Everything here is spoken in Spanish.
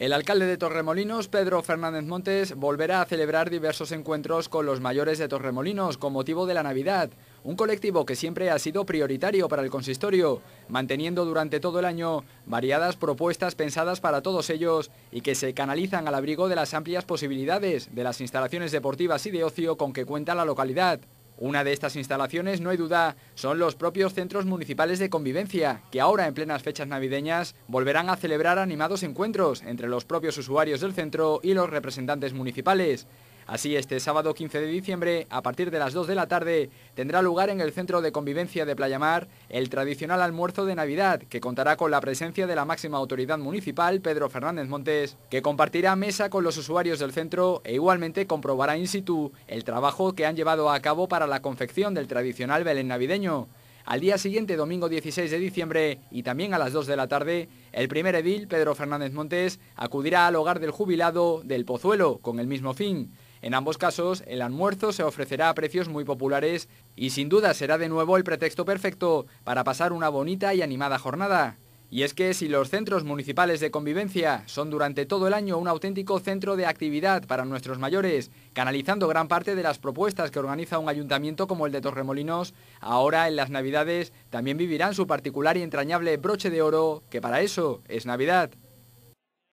El alcalde de Torremolinos, Pedro Fernández Montes, volverá a celebrar diversos encuentros con los mayores de Torremolinos con motivo de la Navidad, un colectivo que siempre ha sido prioritario para el consistorio, manteniendo durante todo el año variadas propuestas pensadas para todos ellos y que se canalizan al abrigo de las amplias posibilidades de las instalaciones deportivas y de ocio con que cuenta la localidad. Una de estas instalaciones, no hay duda, son los propios centros municipales de convivencia, que ahora en plenas fechas navideñas volverán a celebrar animados encuentros entre los propios usuarios del centro y los representantes municipales. Así, este sábado 15 de diciembre, a partir de las 2 de la tarde, tendrá lugar en el Centro de Convivencia de Playamar el tradicional almuerzo de Navidad, que contará con la presencia de la máxima autoridad municipal, Pedro Fernández Montes, que compartirá mesa con los usuarios del centro e igualmente comprobará in situ el trabajo que han llevado a cabo para la confección del tradicional Belén navideño. Al día siguiente, domingo 16 de diciembre, y también a las 2 de la tarde, el primer edil, Pedro Fernández Montes, acudirá al hogar del jubilado del Pozuelo, con el mismo fin. En ambos casos, el almuerzo se ofrecerá a precios muy populares y sin duda será de nuevo el pretexto perfecto para pasar una bonita y animada jornada. Y es que si los centros municipales de convivencia son durante todo el año un auténtico centro de actividad para nuestros mayores, canalizando gran parte de las propuestas que organiza un ayuntamiento como el de Torremolinos, ahora en las Navidades también vivirán su particular y entrañable broche de oro, que para eso es Navidad.